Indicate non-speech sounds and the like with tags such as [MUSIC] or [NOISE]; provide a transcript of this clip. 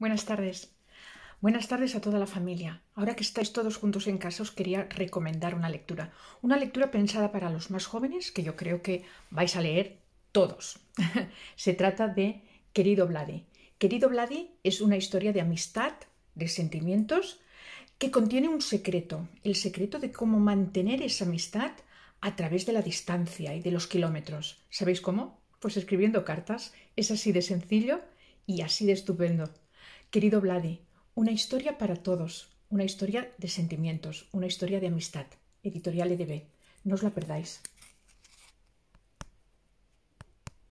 Buenas tardes. Buenas tardes a toda la familia. Ahora que estáis todos juntos en casa, os quería recomendar una lectura. Una lectura pensada para los más jóvenes, que yo creo que vais a leer todos. [LAUGHS] Se trata de Querido Vladi. Querido Vladi es una historia de amistad, de sentimientos, que contiene un secreto, el secreto de cómo mantener esa amistad a través de la distancia y de los kilómetros. ¿Sabéis cómo? Pues escribiendo cartas. Es así de sencillo y así de estupendo. Querido Vladi, una historia para todos, una historia de sentimientos, una historia de amistad. Editorial EDB. No os la perdáis.